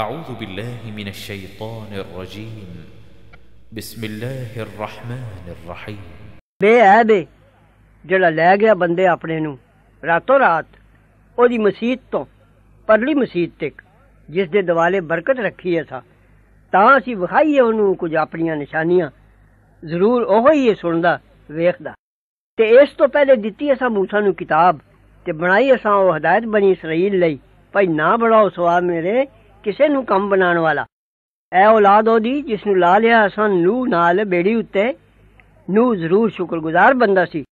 أعوذ بالله من الشيطان الرجيم بسم الله الرحمن الرحيم ਬੇ ਹੈ ਬੇ ਜਿਹੜਾ ਲੈ ਗਿਆ ਬੰਦੇ ਆਪਣੇ ਨੂੰ ਰਾਤੋਂ ਰਾਤ ਉਹਦੀ ਮਸਜਿਦ ਤੋਂ ਪਰਲੀ ਮਸਜਿਦ ਤੱਕ ਜਿਸ ਦੇ ਦਿਵਾਲੇ ਬਰਕਤ ਰੱਖੀ ਹੈ ਸਾ ਤਾਂ ਅਸੀਂ ਵਿਖਾਈਏ ਉਹਨੂੰ ਕੁਝ ਆਪਣੀਆਂ ਨਿਸ਼ਾਨੀਆਂ ਜ਼ਰੂਰ ਉਹ ਹੀ ਇਹ ਸੁਣਦਾ ਵੇਖਦਾ ਤੇ ਇਸ ਤੋਂ ਪਹਿਲੇ ਦਿੱਤੀ ਅਸਾਂ ਮੂਸਾ ਨੂੰ ਕਿਤਾਬ ਤੇ ਬਣਾਈ ਅਸਾਂ ਉਹ ਹਦਾਇਤ ਬਣੀ ਇਸرائیਲ ਲਈ ਭਾਈ ਨਾ ਬਣਾਓ ਸਵਾ ਮੇਰੇ ਕਿਸੇ ਨੂੰ ਕੰਮ ਬਣਾਉਣ ਵਾਲਾ ਐ ਔਲਾਦ ਉਹਦੀ ਜਿਸ ਨੂੰ ਲਾ ਲਿਆ ਅਸਾਂ ਨੂੰ ਨਾਲ ਬੇੜੀ ਉੱਤੇ ਨੂੰ ਜ਼ਰੂਰ ਸ਼ੁਕਰਗੁਜ਼ਾਰ ਬੰਦਾ ਸੀ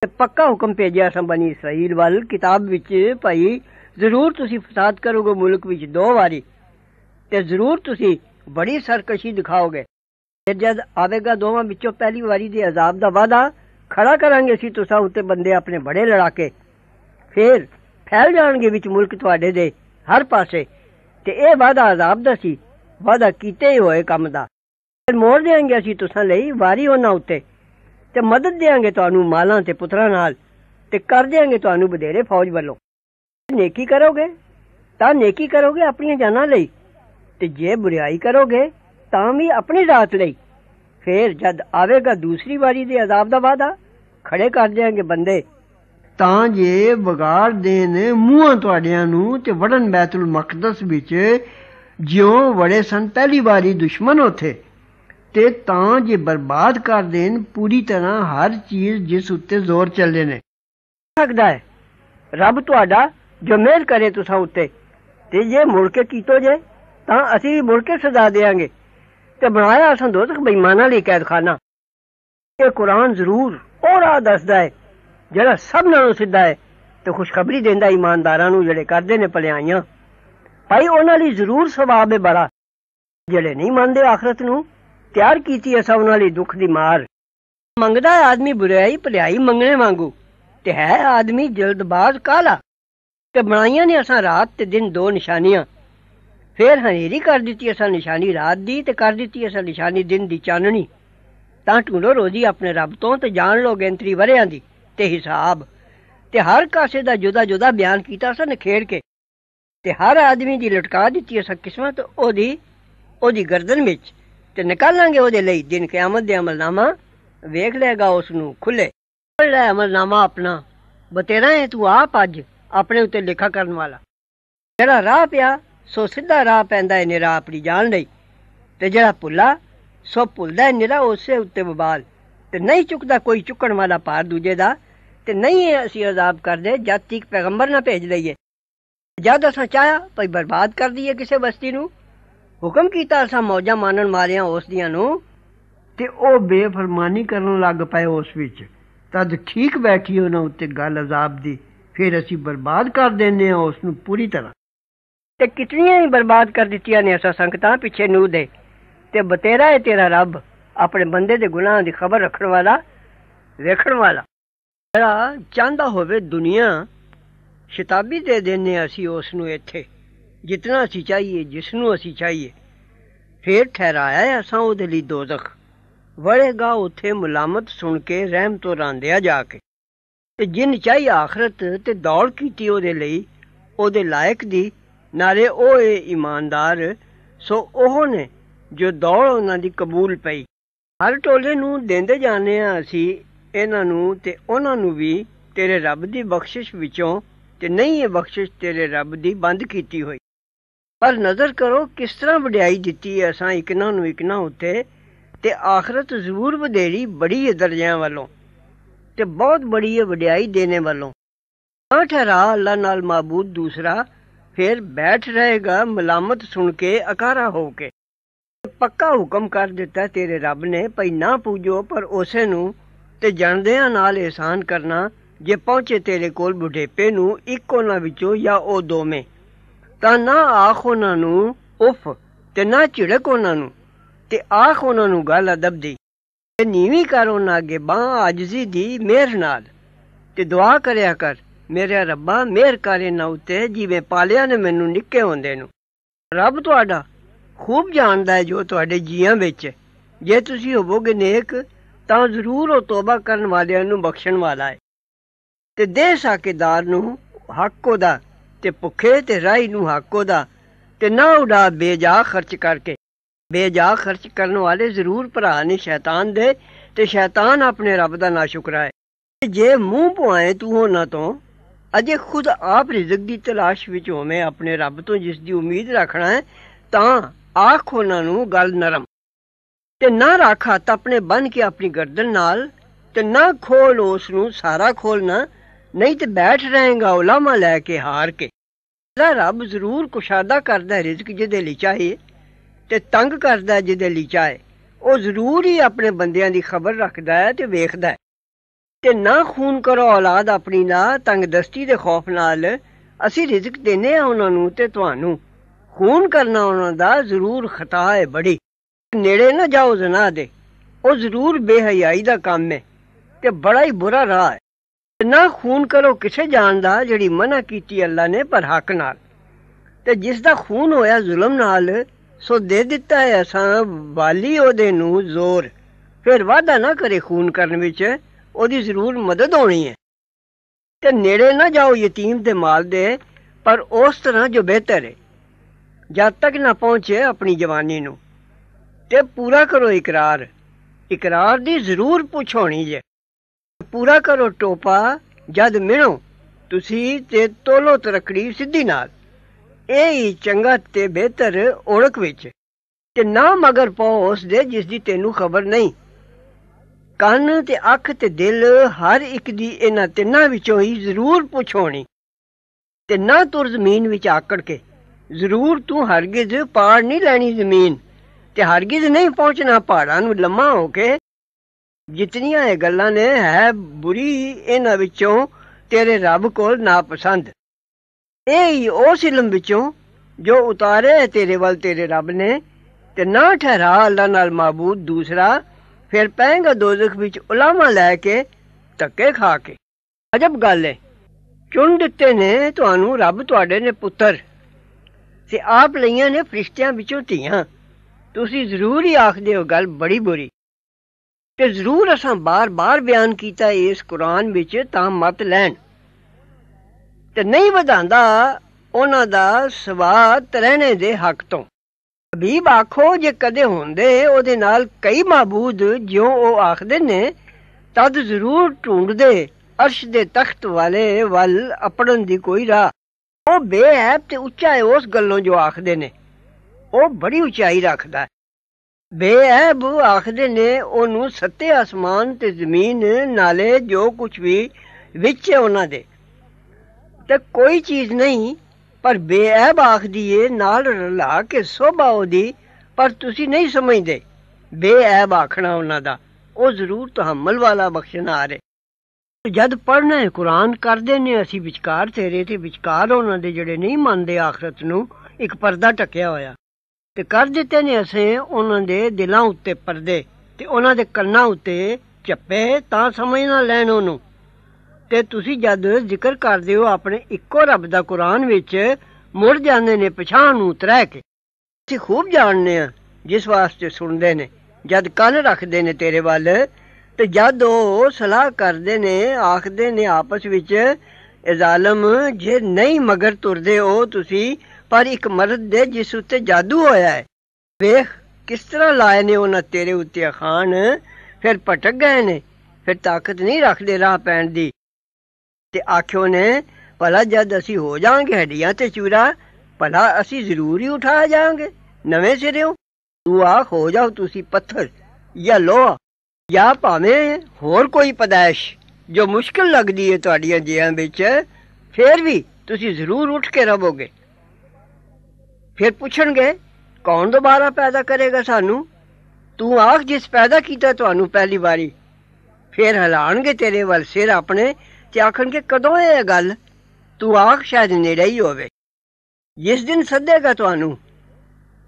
ਤੇ ਪੱਕਾ ਹੁਕਮ ਭੇਜਿਆ ਅਸਾਂ ਬਣੀ ਇਸਰਾਈਲ ਵੱਲ ਕਿਤਾਬ ਵਿੱਚ ਭਾਈ ਜ਼ਰੂਰ ਤੁਸੀਂ ਫਸਾਦ ਕਰੋਗੇ ਮੁਲਕ ਵਿੱਚ ਦੋ ਵਾਰੀ ਤੇ ਜ਼ਰੂਰ ਤੁਸੀਂ ਬੜੀ ਸਰਕਸ਼ੀ ਦਿਖਾਓਗੇ ਤੇ ਜਦ ਆਵੇਗਾ ਦੋਵਾਂ ਵਿੱਚੋਂ ਪਹਿਲੀ ਵਾਰੀ ਦੇ ਅਜ਼ਾਬ ਦਾ ਵਾਦਾ ਖੜਾ ਕਰਾਂਗੇ ਅਸੀਂ ਤੁਸਾਂ ਉੱਤੇ ਬੰਦੇ ਆਪਣੇ ਬੜੇ ਲੜਾਕੇ ਫੇਰ ਫੈਲ ਜਾਣਗੇ ਵਿੱਚ ਮੁਲਕ ਤੁਹਾਡੇ ਦੇ ਹਰ ਪਾਸੇ ਤੇ ਇਹ ਵਾਦਾ ਅਜ਼ਾਬ ਦਾ ਸੀ ਵਾਦਾ ਕੀਤੇ ਹੀ ਹੋਏ ਕੰਮ ਦਾ ਮੋੜ ਦੇਾਂਗੇ ਅਸੀਂ ਤੁਸਾਂ ਲਈ ਵਾਰੀ ਉਹਨਾਂ ਉੱਤੇ ਤੇ ਮਦਦ ਦੇਾਂਗੇ ਤੁਹਾਨੂੰ ਮਾਲਾਂ ਤੇ ਪੁੱਤਰਾਂ ਨਾਲ ਤੇ ਕਰ ਦੇਾਂਗੇ ਤੁਹਾਨੂੰ ਬਦੇਰੇ ਫੌਜ ਵੱਲੋਂ ਨੇਕੀ ਕਰੋਗੇ ਤਾਂ ਨੇਕੀ ਕਰੋਗੇ ਆਪਣੀਆਂ ਜਾਨਾਂ ਲਈ ਤੇ ਜੇ ਬੁਰੀਾਈ ਕਰੋਗੇ ਤਾਂ ਵੀ ਆਪਣੀ ਰਾਤ ਲਈ ਫੇਰ ਜਦ ਆਵੇਗਾ ਦੂਸਰੀ ਵਾਰੀ ਦੇ ਅਜ਼ਾਬ ਦਾ ਵਾਦਾ ਖੜੇ ਕਰ ਦੇਾਂਗੇ ਬੰਦੇ ਤਾਂ ਜੇ ਵਿਗਾੜ ਦੇਣ ਮੂੰਹਾਂ ਤੁਹਾਡਿਆਂ ਨੂੰ ਤੇ ਵੜਨ ਬੈਤੁਲ ਮਕਦਸ ਵਿੱਚ ਜਿਉਂ ਵੜੇ ਸੰ ਪਹਿਲੀ ਵਾਰੀ ਦੁਸ਼ਮਣ ਉਥੇ ਤੇ ਤਾਂ ਜੇ ਬਰਬਾਦ ਕਰ ਦੇਣ ਪੂਰੀ ਤਰ੍ਹਾਂ ਹਰ ਚੀਜ਼ ਜਿਸ ਉੱਤੇ ਜ਼ੋਰ ਚੱਲੇ ਨੇ ਸਕਦਾ ਹੈ ਰੱਬ ਤੁਹਾਡਾ ਜੋ ਮਿਹਰ ਕਰੇ ਤੁਸਾਂ ਉੱਤੇ ਤੇ ਜੇ ਮੁੜ ਕੇ ਕੀਤੋ ਜੇ ਤਾਂ ਅਸੀਂ ਵੀ ਮੁੜ ਕੇ ਸਜ਼ਾ ਦੇਾਂਗੇ ਤੇ ਬਣਾਇਆ ਅਸਾਂ ਦੋਜ਼ਖ ਬੇਈਮਾਨਾਂ ਲਈ ਕੈਦਖਾਨਾ ਇਹ ਕੁਰਾਨ ਜ਼ਰੂਰ ਉਹ ਰਾਹ ਦੱਸਦਾ ਹੈ ਜਿਹੜਾ ਸਭ ਨਾਲੋਂ ਸਿੱਧਾ ਹੈ ਤੇ ਖੁਸ਼ਖਬਰੀ ਦਿੰਦਾ ਇਮਾਨਦਾਰਾਂ ਨੂੰ ਜਿਹੜੇ ਕਰਦੇ ਨੇ ਭਲਾਈਆਂ ਭਾਈ ਉਹਨਾਂ ਲਈ ਜ਼ਰੂਰ ਸਵਾਬ ਹੈ ਬੜਾ ਜਿਹੜੇ ਨਹੀਂ ਮੰਨਦੇ ਆਖਰਤ ਨੂੰ ਤਿਆਰ ਕੀਤੀ ਐ ਉਹਨਾਂ ਲਈ ਦੁੱਖ ਦੀ ਮਾਰ ਮੰਗਦਾ ਆਦਮੀ ਬੁਰਾਈ ਭਲਾਈ ਮੰਗਣੇ ਵਾਂਗੂ ਤੇ ਹੈ ਆਦਮੀ ਜਲਦਬਾਜ਼ ਕਾਲਾ ਤੇ ਬਣਾਈਆਂ ਨੇ ਅਸਾਂ ਰਾਤ ਤੇ ਦਿਨ ਦੋ ਨਿਸ਼ਾਨੀਆਂ ਫੇਰ ਹਨੇਰੀ ਕਰ ਦਿੱਤੀ ਅਸਾਂ ਨਿਸ਼ਾਨੀ ਰਾਤ ਦੀ ਤੇ ਕਰ ਦਿੱਤੀ ਅਸਾਂ ਨਿਸ਼ਾਨੀ ਦਿਨ ਦੀ ਚਾਨਣੀ ਤਾਂ ਢੂੰਡੋ ਰੋਜੀ ਆਪਣੇ ਰੱਬ ਤੋਂ ਤੇ ਜਾਣ ਲੋ ਗੈਂਤਰੀ ਵਰਿਆਂ ਦੀ ਤੇ ਹਿਸਾਬ ਤੇ ਹਰ ਕਾਸੇ ਦਾ ਜੁਦਾ ਜੁਦਾ ਬਿਆਨ ਕੀਤਾ ਸਨ ਖੇੜ ਕੇ ਤੇ ਹਰ ਆਦਮੀ ਦੀ ਲਟਕਾ ਦਿੱਤੀ ਸਨ ਕਿਸਮਤ ਉਹਦੀ ਉਹਦੀ ਗਰਦਨ ਵਿੱਚ ਤੇ ਨਿਕਾਲਾਂਗੇ ਉਹਦੇ ਲਈ ਦਿਨ ਕਿਆਮਤ ਦੇ ਅਮਲਨਾਮਾ ਵੇਖ ਲੇਗਾ ਉਸ ਨੂੰ ਖੁੱਲੇ ਲੈ ਅਮਲਨਾਮਾ ਆਪਣਾ ਬਤੇਰਾ ਹੈ ਤੂੰ ਆਪ ਅੱਜ ਆਪਣੇ ਉੱਤੇ ਲਿਖਾ ਕਰਨ ਵਾਲਾ ਜਿਹੜਾ ਰਾਹ ਪਿਆ ਸੋ ਸਿੱਧਾ ਰਾਹ ਪੈਂਦਾ ਹੈ ਨਿਰਾ ਆਪਣੀ ਜਾਣ ਲਈ ਤੇ ਜਿਹੜਾ ਭੁੱਲਾ ਸੋ ਭੁੱਲਦਾ ਹੈ ਨਿਰਾ ਉਸੇ ਉੱਤੇ ਬਬਾਲ ਤੇ ਨਹੀਂ ਚੁੱਕਦਾ ਕੋਈ ਚੁੱਕਣ ਵਾਲਾ ਪਾਰ ਦੂਜੇ ਦਾ ਤੇ ਨਹੀਂ ਅਸੀਂ ਅਜ਼ਾਬ ਕਰਦੇ ਜਦ ਤੱਕ ਪੈਗੰਬਰ ਨਾ ਭੇਜ ਲਈਏ ਜਦ ਅਸਾਂ ਚਾਹਿਆ ਭਈ ਬਰਬਾਦ ਕਰ ਦਈਏ ਕਿਸੇ ਬਸਤੀ ਨੂੰ ਹੁਕਮ ਕੀਤਾ ਅਸਾਂ ਮੌਜਾਂ ਮਾਨਣ ਮਾਰਿਆਂ ਉਸ ਦੀਆਂ ਨੂੰ ਤੇ ਉਹ ਬੇਫਰਮਾਨੀ ਕਰਨ ਲੱਗ ਪਏ ਉਸ ਵਿੱਚ ਤਦ ਠੀਕ ਬੈਠੀ ਉਹਨਾਂ ਉੱਤੇ ਗੱਲ ਅਜ਼ਾਬ ਦੀ ਫਿਰ ਅਸੀਂ ਬਰਬਾਦ ਕਰ ਦਿੰਦੇ ਹਾਂ ਉਸ ਨੂੰ ਪੂਰੀ ਤਰ੍ਹਾਂ ਤੇ ਕਿਤਨੀਆਂ ਹੀ ਬਰਬਾਦ ਕਰ ਦਿੱਤੀਆਂ ਨੇ ਅਸਾਂ ਸੰਗਤਾਂ ਪਿੱਛੇ ਨੂੰ ਦੇ ਤੇ ਬਤੇਰਾ ਹੈ ਤੇਰਾ ਰੱਬ ਆਪਣੇ ਬੰਦੇ ਦੇ ਗੁਨਾਹਾਂ ਦੀ ਖਬਰ ਰੱਖਣ ਵਾਲਾ ਵੇਖਣ ਵਾਲਾ ਜਿਹੜਾ ਚਾਹੁੰਦਾ ਹੋਵੇ ਦੁਨੀਆ ਸ਼ਿਤਾਬੀ ਦੇ ਦਿੰਨੇ ਅਸੀਂ ਉਸ ਨੂੰ ਇੱਥੇ ਜਿੰਨਾ ਅਸੀਂ ਚਾਹੀਏ ਜਿਸ ਨੂੰ ਅਸੀਂ ਚਾਹੀਏ ਫੇਰ ਠਹਿਰਾਇਆ ਅਸਾਂ ਉਹਦੇ ਲਈ ਦੋਜ਼ਖ ਵੜੇਗਾ ਉੱਥੇ ਮੁਲਾਮਤ ਸੁਣ ਕੇ ਰਹਿਮ ਤੋਂ ਰਾਂਦਿਆ ਜਾ ਕੇ ਤੇ ਜਿੰਨ ਚਾਹੀ ਆਖਰਤ ਤੇ ਦੌੜ ਕੀਤੀ ਉਹਦੇ ਲਈ ਉਹਦੇ ਲਾਇਕ ਦੀ ਨਾਲੇ ਉਹ ਏ ਇਮਾਨਦਾਰ ਸੋ ਉਹ ਨੇ ਜੋ ਦੌੜ ਉਹਨਾਂ ਦੀ ਕਬੂਲ ਪਈ ਹਰ ਟੋਲੇ ਨੂੰ ਦਿੰਦੇ ਜਾਣੇ ਆ ਅਸੀਂ ਇਹਨਾਂ ਨੂੰ ਤੇ ਉਹਨਾਂ ਨੂੰ ਵੀ ਤੇਰੇ ਰੱਬ ਦੀ ਬਖਸ਼ਿਸ਼ ਵਿੱਚੋਂ ਤੇ ਨਹੀਂ ਇਹ ਬਖਸ਼ਿਸ਼ ਤੇਰੇ ਰੱਬ ਦੀ ਬੰਦ ਕੀਤੀ ਹੋਈ ਪਰ ਨਜ਼ਰ ਕਰੋ ਕਿਸ ਤਰ੍ਹਾਂ ਵਡਿਆਈ ਦਿੱਤੀ ਹੈ ਅਸਾਂ ਇਕਨਾਂ ਨੂੰ ਇਕਨਾਂ ਉੱਤੇ ਤੇ ਆਖਰਤ ਜ਼ਰੂਰ ਵਧੇਰੀ ਬੜੀ ਹੈ ਦਰਜਿਆਂ ਵੱਲੋਂ ਤੇ ਬਹੁਤ ਬੜੀ ਹੈ ਵਡਿਆਈ ਦੇਣੇ ਵੱਲੋਂ ਨਾ ਠਹਿਰਾ ਅੱਲਾ ਨਾਲ ਮਾਬੂਦ ਦੂਸਰਾ ਫਿਰ ਬੈਠ ਰਹੇਗਾ ਮਲਾਮਤ ਸੁਣ ਕੇ ਅਕਾਰਾ ਹੋ ਕੇ ਪੱਕਾ ਹੁਕਮ ਕਰ ਦਿੱਤਾ ਤੇਰੇ ਰੱਬ ਨੇ ਭਈ ਨਾ ਪੂਜੋ ਪਰ ਉਸੇ ਨੂੰ ਤੇ ਜਾਣਦਿਆਂ ਨਾਲ ਇਹਸਾਨ ਕਰਨਾ ਜੇ ਪਹੁੰਚੇ ਤੇਰੇ ਕੋਲ ਬੁਢੇਪੇ ਨੂੰ ਇੱਕ ਉਹਨਾਂ ਵਿੱਚੋਂ ਜਾਂ ਉਹ ਦੋਵੇਂ ਤਾਂ ਨਾ ਆਖ ਉਹਨਾਂ ਨੂੰ ਉਫ ਤੇ ਨਾ ਝਿੜਕ ਉਹਨਾਂ ਨੂੰ ਤੇ ਆਖ ਉਹਨਾਂ ਨੂੰ ਗੱਲ ਅਦਬ ਦੀ ਤੇ ਨੀਵੀਂ ਕਰ ਉਹਨਾਂ ਅੱਗੇ ਬਾਹ ਅਜਜ਼ੀ ਦੀ ਮਿਹਰ ਨਾਲ ਤੇ ਦੁਆ ਕਰਿਆ ਕਰ ਮੇਰੇ ਰੱਬਾ ਮਿਹਰ ਕਰੇ ਨਾ ਉਤੇ ਜਿਵੇਂ ਪਾਲਿਆ ਨੇ ਮੈਨੂੰ ਨਿੱਕੇ ਹੁੰਦੇ ਨੂੰ ਰੱਬ ਤੁਹਾਡਾ ਖੂਬ ਜਾਣਦਾ ਹੈ ਜੋ ਤੁਹਾਡੇ ਜੀਆਂ ਵਿੱਚ ਜੇ ਤੁਸੀਂ ਹੋਵੋਗੇ ਨੇਕ ਤਾਂ ਜ਼ਰੂਰ ਉਹ ਤੋਬਾ ਕਰਨ ਵਾਲਿਆਂ ਨੂੰ ਬਖਸ਼ਣ ਵਾਲਾ ਹੈ ਤੇ ਦੇ ਸਾਕੇਦਾਰ ਨੂੰ ਹੱਕ ਉਹਦਾ ਤੇ ਭੁੱਖੇ ਤੇ ਰਾਈ ਨੂੰ ਹੱਕ ਉਹਦਾ ਤੇ ਨਾ ਉਡਾ ਬੇਜਾ ਖਰਚ ਕਰਕੇ ਬੇਜਾ ਖਰਚ ਕਰਨ ਵਾਲੇ ਜ਼ਰੂਰ ਭਰਾ ਨੇ ਸ਼ੈਤਾਨ ਦੇ ਤੇ ਸ਼ੈਤਾਨ ਆਪਣੇ ਰੱਬ ਦਾ ਨਾ ਸ਼ੁਕਰਾ ਹੈ ਜੇ ਮੂੰਹ ਪੁਆਏ ਤੂੰ ਹੋਣਾ ਤੋਂ ਅਜੇ ਖੁਦ ਆਪ ਰਿਜ਼ਕ ਦੀ ਤਲਾਸ਼ ਵਿੱਚ ਹੋਵੇਂ ਆਪਣੇ ਰੱਬ ਤੋਂ ਜਿਸ ਦੀ ਉਮੀਦ ਰੱਖਣਾ ਹੈ ਤਾਂ ਆਖ ਉਹਨਾਂ ਨੂੰ ਗੱਲ ਨਰਮ ਤੇ ਨਾ ਰੱਖ ਹੱਥ ਆਪਣੇ ਬੰਨ ਕੇ ਆਪਣੀ ਗਰਦਨ ਨਾਲ ਤੇ ਨਾ ਖੋਲ ਉਸ ਨੂੰ ਸਾਰਾ ਖੋਲਣਾ ਨਹੀਂ ਤੇ ਬੈਠ ਰਹੇਗਾ ਉਲਾਮਾ ਲੈ ਕੇ ਹਾਰ ਕੇ ਅੱਲਾ ਰੱਬ ਜ਼ਰੂਰ ਕੁਸ਼ਾਦਾ ਕਰਦਾ ਰਿਜ਼ਕ ਜਿਹਦੇ ਲਈ ਚਾਹੀਏ ਤੇ ਤੰਗ ਕਰਦਾ ਜਿਹਦੇ ਲਈ ਚਾਹੇ ਉਹ ਜ਼ਰੂਰ ਹੀ ਆਪਣੇ ਬੰਦਿਆਂ ਦੀ ਖਬਰ ਰੱਖਦਾ ਹੈ ਤੇ ਵੇਖਦਾ ਹੈ ਤੇ ਨਾ ਖੂਨ ਕਰੋ ਔਲਾਦ ਆਪਣੀ ਨਾ ਤੰਗ ਦਸਤੀ ਦੇ ਖੌਫ ਨਾਲ ਅਸੀਂ ਰਿਜ਼ਕ ਦੇਨੇ ਆ ਉਹਨਾਂ ਨੂੰ ਤੇ ਤੁਹਾਨੂੰ ਖੂਨ ਕਰਨਾ ਉਹਨਾਂ ਦਾ ਜ਼ਰੂਰ ਖਤਾ ਹੈ ਬੜੀ ਨੇੜੇ ਨਾ ਜਾਓ ਜ਼ਨਾ ਦੇ ਉਹ ਜ਼ਰੂਰ ਬੇਹਯਾਈ ਦਾ ਕੰਮ ਹੈ ਤੇ ਬੜਾ ਹੀ ਬੁਰਾ ਰਾਹ ਹੈ ਨਾ ਖੂਨ ਕਰੋ ਕਿਸੇ ਜਾਨ ਦਾ ਜਿਹੜੀ ਮਨਾ ਕੀਤੀ ਅੱਲਾ ਨੇ ਪਰ ਹੱਕ ਨਾਲ ਤੇ ਜਿਸ ਦਾ ਖੂਨ ਹੋਇਆ ਜ਼ੁਲਮ ਨਾਲ ਸੋ ਦੇ ਦਿੱਤਾ ਹੈ ਅਸਾਂ ਵਾਲੀ ਉਹਦੇ ਨੂੰ ਜ਼ੋਰ ਫਿਰ ਵਾਦਾ ਨਾ ਕਰੇ ਖੂਨ ਕਰਨ ਵਿੱਚ ਉਹਦੀ ਜ਼ਰੂਰ ਮਦਦ ਹੋਣੀ ਹੈ ਤੇ ਨੇੜੇ ਨਾ ਜਾਓ ਯਤੀਮ ਦੇ ਮਾਲ ਦੇ ਪਰ ਉਸ ਤਰ੍ਹਾਂ ਜੋ ਬਿਹਤਰ ਹੈ ਜਦ ਤੱਕ ਨਾ ਪਹੁੰਚੇ ਆਪਣੀ ਜਵਾਨੀ ਨੂੰ ਤੇ ਪੂਰਾ ਕਰੋ ਇਕਰਾਰ ਇਕਰਾਰ ਦੀ ਜ਼ਰੂਰ ਪੁੱਛ ਹੋਣੀ ਜੇ ਪੂਰਾ ਕਰੋ ਟੋਪਾ ਜਦ ਮਿਲੋ ਤੁਸੀਂ ਤੇ ਤੋਲੋ ਤਰਕੜੀ ਸਿੱਧੀ ਨਾਲ ਇਹ ਹੀ ਚੰਗਾ ਤੇ ਬਿਹਤਰ ਔੜਕ ਵਿੱਚ ਤੇ ਨਾ ਮਗਰ ਪਾਉ ਉਸ ਦੇ ਜਿਸ ਦੀ ਤੈਨੂੰ ਖਬਰ ਨਹੀਂ ਕੰਨ ਤੇ ਅੱਖ ਤੇ ਦਿਲ ਹਰ ਇੱਕ ਦੀ ਇਹਨਾਂ ਤਿੰਨਾਂ ਵਿੱਚੋਂ ਹੀ ਜ਼ਰੂਰ ਪੁੱਛ ਹੋਣੀ ਤੇ ਨਾ ਤੁਰ ਜ਼ਮੀਨ ਵਿੱਚ ਆਕੜ ਕੇ ਜ਼ਰੂਰ ਤੂੰ ਹਰਗਿਜ਼ ਪਾੜ ਨਹੀਂ ਲੈਣੀ ਜ਼ਮੀਨ ਤੇ ਹਰਗਿਜ਼ ਨਹੀਂ ਪਹੁੰਚਣਾ ਪਹਾੜਾਂ ਨੂੰ ਲੰਮਾ ਹੋ ਕੇ ਜਿਤਨੀਆਂ ਇਹ ਗੱਲਾਂ ਨੇ ਹੈ ਬੁਰੀ ਇਹਨਾਂ ਵਿੱਚੋਂ ਤੇਰੇ ਰੱਬ ਕੋਲ ਨਾਪਸੰਦ ਇਹ ਹੀ ਉਸ ਇਲਮ ਵਿੱਚੋਂ ਜੋ ਉਤਾਰੇ ਤੇਰੇ ਵੱਲ ਤੇਰੇ ਰੱਬ ਨੇ ਤੇ ਨਾ ਠਹਿਰਾ ਅੱਲਾ ਨਾਲ ਮਾਬੂਦ ਦੂਸਰਾ ਫਿਰ ਪੈਂਗਾ ਦੋਜ਼ਖ ਵਿੱਚ ਉਲਾਮਾ ਲੈ ਕੇ ਤੱਕੇ ਖਾ ਕੇ ਅਜਬ ਗੱਲ ਹੈ ਚੁਣ ਦਿੱਤੇ ਨੇ ਤੁਹਾਨੂੰ ਰੱਬ ਤੁਹਾਡੇ ਨੇ ਪੁੱਤਰ ਤੇ ਆਪ ਲਈਆਂ ਨੇ ਫਰਿਸ਼ਤਿਆਂ ਵਿੱਚੋਂ ਧੀਆਂ ਤੁਸੀਂ ਜ਼ਰੂਰ ਹੀ ਆਖਦੇ ਹੋ ਗੱਲ ਬੜੀ ਬੁਰੀ ਤੇ ਜ਼ਰੂਰ ਅਸਾਂ ਬਾਰ-ਬਾਰ ਬਿਆਨ ਕੀਤਾ ਇਸ ਕੁਰਾਨ ਵਿੱਚ ਤਾਂ ਮਤ ਲੈਣ ਤੇ ਨਹੀਂ ਵਧਾਂਦਾ ਉਹਨਾਂ ਦਾ ਸਵਾਦ ਰਹਿਣੇ ਦੇ ਹੱਕ ਤੋਂ ਹਬੀਬ ਆਖੋ ਜੇ ਕਦੇ ਹੁੰਦੇ ਉਹਦੇ ਨਾਲ ਕਈ ਮਾਬੂਦ ਜਿਉ ਉਹ ਆਖਦੇ ਨੇ ਤਦ ਜ਼ਰੂਰ ਢੂੰਡਦੇ ਅਰਸ਼ ਦੇ ਤਖਤ ਵਾਲੇ ਵੱਲ ਅਪੜਨ ਦੀ ਕੋਈ ਰਾਹ ਉਹ ਬੇਅਬ ਤੇ ਉੱਚਾ ਹੈ ਉਸ ਗੱਲੋਂ ਜੋ ਆਖਦੇ ਨੇ ਉਹ ਬੜੀ ਉਚਾਈ ਰੱਖਦਾ ਬੇਅਬ ਆਖਦੇ ਨੇ ਉਹਨੂੰ ਸੱਤੇ ਅਸਮਾਨ ਤੇ ਜ਼ਮੀਨ ਨਾਲੇ ਜੋ ਕੁਝ ਵੀ ਵਿੱਚ ਉਹਨਾਂ ਦੇ ਤੇ ਕੋਈ ਚੀਜ਼ ਨਹੀਂ ਪਰ ਬੇਅਬ ਆਖਦੀ ਏ ਨਾਲ ਰਲਾ ਕੇ ਸੋਭਾ ਉਹਦੀ ਪਰ ਤੁਸੀਂ ਨਹੀਂ ਸਮਝਦੇ ਬੇਅਬ ਆਖਣਾ ਉਹਨਾਂ ਦਾ ਉਹ ਜ਼ਰੂਰ ਤਹਮਲ ਵਾਲਾ ਬਖਸ਼ਣਹਾਰ ਹੈ ਜਦ ਪੜਨਾ ਹੈ ਕੁਰਾਨ ਕਰਦੇ ਨੇ ਅਸੀਂ ਵਿਚਕਾਰ ਤੇਰੇ ਤੇ ਵਿਚਕਾਰ ਉਹਨਾਂ ਦੇ ਜਿਹੜੇ ਨਹੀਂ ਮੰਨਦੇ ਆਖਰਤ ਨੂੰ ਇੱਕ ਪਰਦਾ ਟਕਿਆ ਹੋਇਆ ਤੇ ਕਰ ਦਿੱਤੇ ਨੇ ਅਸੀਂ ਉਹਨਾਂ ਦੇ ਦਿਲਾਂ ਉੱਤੇ ਪਰਦੇ ਤੇ ਉਹਨਾਂ ਦੇ ਕੰਨਾਂ ਉੱਤੇ ਚੱਪੇ ਤਾਂ ਸਮਝ ਨਾ ਲੈਣ ਉਹਨੂੰ ਤੇ ਤੁਸੀਂ ਜਦ ਜ਼ਿਕਰ ਕਰਦੇ ਹੋ ਆਪਣੇ ਇੱਕੋ ਰੱਬ ਦਾ ਕੁਰਾਨ ਵਿੱਚ ਮੁੜ ਜਾਂਦੇ ਨੇ ਪਛਾਣ ਨੂੰ ਤਰਹਿ ਕੇ ਅਸੀਂ ਖੂਬ ਜਾਣਦੇ ਆ ਜਿਸ ਵਾਸਤੇ ਸੁਣਦੇ ਨੇ ਜਦ ਕੰਨ ਰੱਖਦੇ ਨੇ ਤੇਰੇ ਵੱਲ ਤੇ ਜਦ ਉਹ ਸਲਾਹ ਕਰਦੇ ਨੇ ਆਖਦੇ ਨੇ ਆਪਸ ਵਿੱਚ ਇਹ ਜ਼ਾਲਮ ਜੇ ਨਹੀਂ ਮਗਰ ਤੁਰਦੇ ਹੋ ਤੁਸੀਂ پر ایک مرد دے جس اتو ہوا ہے ویخ کس طرح لائے نے خان پھر پٹک گئے نا پھر طاقت نہیں رکھتے راہ پی آخلا جد اے ہڈیاں چورا پلا ارور ہی اٹھا جا گے نویں سرو ہو جاؤ تتھر یا لو آ جا پور کوئی پیدائش جو مشکل لگتی ہے تڈیا جیوں پھر بھی تھی ضرور اٹھ کے رو گے ਫਿਰ ਪੁੱਛਣਗੇ ਕੌਣ ਦੁਬਾਰਾ ਪੈਦਾ ਕਰੇਗਾ ਸਾਨੂੰ ਤੂੰ ਆਖ ਜਿਸ ਪੈਦਾ ਕੀਤਾ ਤੁਹਾਨੂੰ ਪਹਿਲੀ ਵਾਰੀ ਫਿਰ ਹਲਾਣਗੇ ਤੇਰੇ ਵੱਲ ਸਿਰ ਆਪਣੇ ਤੇ ਆਖਣਗੇ ਕਦੋਂ ਇਹ ਗੱਲ ਤੂੰ ਆਖ ਸ਼ਾਇਦ ਨੇੜੇ ਹੀ ਹੋਵੇ ਜਿਸ ਦਿਨ ਸੱਦੇਗਾ ਤੁਹਾਨੂੰ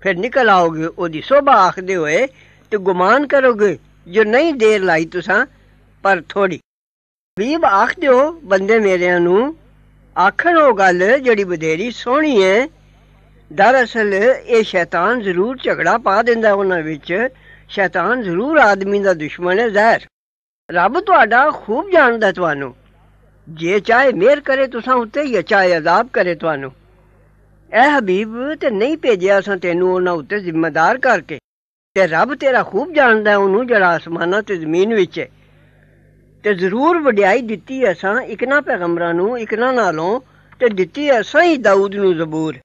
ਫਿਰ ਨਿਕਲ ਆਓਗੇ ਉਹਦੀ ਸੋਭਾ ਆਖਦੇ ਹੋਏ ਤੇ ਗੁਮਾਨ ਕਰੋਗੇ ਜੋ ਨਹੀਂ ਦੇਰ ਲਾਈ ਤੁਸਾਂ ਪਰ ਥੋੜੀ ਵੀਬ ਆਖ ਦਿਓ ਬੰਦੇ ਮੇਰਿਆਂ ਨੂੰ ਆਖਣ ਉਹ ਗੱਲ ਜਿਹੜੀ ਬਧੇਰੀ ਸੋਹਣੀ ਹੈ ਦਰਅਸਲ ਇਹ ਸ਼ੈਤਾਨ ਜ਼ਰੂਰ ਝਗੜਾ ਪਾ ਦਿੰਦਾ ਉਹਨਾਂ ਵਿੱਚ ਸ਼ੈਤਾਨ ਜ਼ਰੂਰ ਆਦਮੀ ਦਾ ਦੁਸ਼ਮਣ ਹੈ ਜ਼ਹਿਰ ਰੱਬ ਤੁਹਾਡਾ ਖੂਬ ਜਾਣਦਾ ਤੁਹਾਨੂੰ ਜੇ ਚਾਹੇ ਮੇਰ ਕਰੇ ਤੁਸਾਂ ਉੱਤੇ ਜਾਂ ਚਾਹੇ ਅਜ਼ਾਬ ਕਰੇ ਤੁਹਾਨੂੰ ਐ ਹਬੀਬ ਤੇ ਨਹੀਂ ਭੇਜਿਆ ਅਸਾਂ ਤੈਨੂੰ ਉਹਨਾਂ ਉੱਤੇ ਜ਼ਿੰਮੇਦਾਰ ਕਰਕੇ ਤੇ ਰੱਬ ਤੇਰਾ ਖੂਬ ਜਾਣਦਾ ਉਹਨੂੰ ਜਿਹੜਾ ਅਸਮਾਨਾਂ ਤੇ ਜ਼ਮੀਨ ਵਿੱਚ ਹੈ ਤੇ ਜ਼ਰੂਰ ਵਡਿਆਈ ਦਿੱਤੀ ਅਸਾਂ ਇਕਨਾ ਪੈਗੰਬਰਾਂ ਨੂੰ ਇਕਨਾ ਨਾਲੋਂ ਤੇ ਦਿੱਤੀ ਅਸਾਂ ਹੀ ਦਾਊਦ ਨੂੰ ਜ਼ਬੂਰ